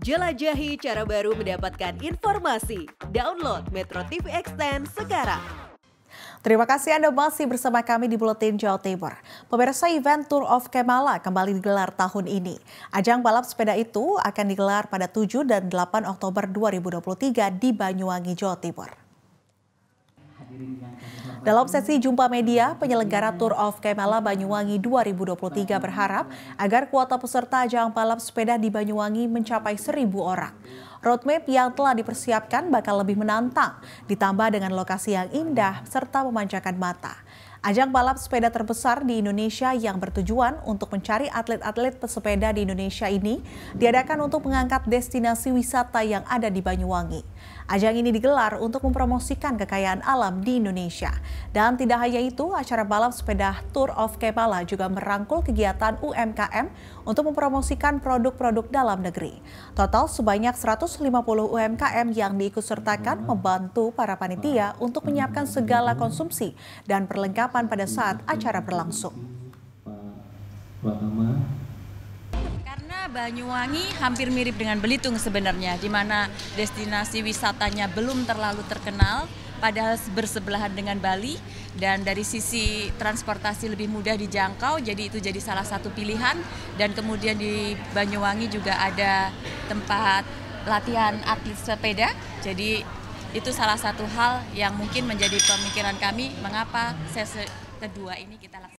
Jelajahi cara baru mendapatkan informasi. Download Metro TV Extend sekarang. Terima kasih Anda masih bersama kami di Buletin Jawa Timur. Pemirsa event Tour of Kemala kembali digelar tahun ini. Ajang balap sepeda itu akan digelar pada 7 dan 8 Oktober 2023 di Banyuwangi, Jawa Timur. Dalam sesi jumpa media, penyelenggara Tour of Kemala Banyuwangi 2023 berharap agar kuota peserta ajang balap sepeda di Banyuwangi mencapai 1.000 orang. Roadmap yang telah dipersiapkan bakal lebih menantang, ditambah dengan lokasi yang indah serta memanjakan mata. Ajang balap sepeda terbesar di Indonesia yang bertujuan untuk mencari atlet-atlet pesepeda di Indonesia ini diadakan untuk mengangkat destinasi wisata yang ada di Banyuwangi. Ajang ini digelar untuk mempromosikan kekayaan alam di Indonesia dan tidak hanya itu, acara balap sepeda Tour of Kepala juga merangkul kegiatan UMKM untuk mempromosikan produk-produk dalam negeri. Total sebanyak 150 UMKM yang diikutsertakan membantu para panitia untuk menyiapkan segala konsumsi dan perlengkapan pada saat acara berlangsung. Banyuwangi hampir mirip dengan Belitung sebenarnya, di mana destinasi wisatanya belum terlalu terkenal, padahal bersebelahan dengan Bali dan dari sisi transportasi lebih mudah dijangkau jadi itu jadi salah satu pilihan dan kemudian di Banyuwangi juga ada tempat latihan atlet sepeda jadi itu salah satu hal yang mungkin menjadi pemikiran kami mengapa sesi kedua ini kita lakukan